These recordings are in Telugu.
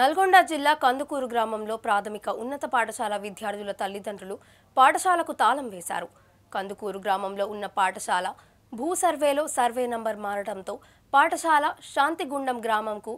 నల్గొండ జిల్లా కందుకూరు గ్రామంలో ప్రాథమిక ఉన్నత పాఠశాల విద్యార్థుల తల్లిదండ్రులు పాఠశాలకు తాళం వేశారు కందుకూరు గ్రామంలో ఉన్న పాఠశాల భూ సర్వేలో సర్వే నంబర్ మారడంతో పాఠశాల శాంతిగుండం గ్రామంకు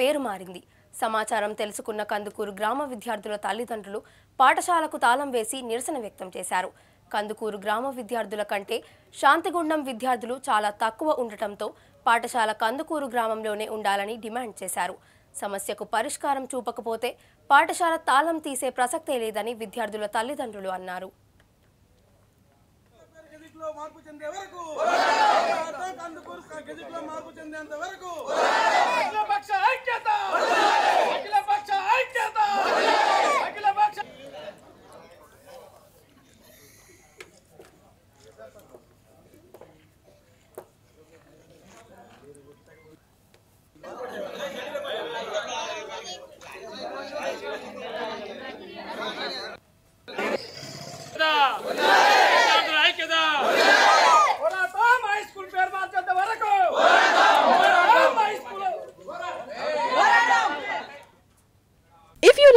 పేరు మారింది సమాచారం తెలుసుకున్న కందుకూరు గ్రామ విద్యార్థుల తల్లిదండ్రులు పాఠశాలకు తాళం వేసి నిరసన వ్యక్తం చేశారు కందుకూరు గ్రామ విద్యార్థుల కంటే శాంతిగుండం విద్యార్థులు చాలా తక్కువ ఉండటంతో పాఠశాల కందుకూరు గ్రామంలోనే ఉండాలని డిమాండ్ చేశారు సమస్యకు పరిష్కారం చూపకపోతే పాఠశాల తాళం తీసే ప్రసక్తే లేదని విద్యార్థుల తల్లిదండ్రులు అన్నారు మార్పు చెందే వరకు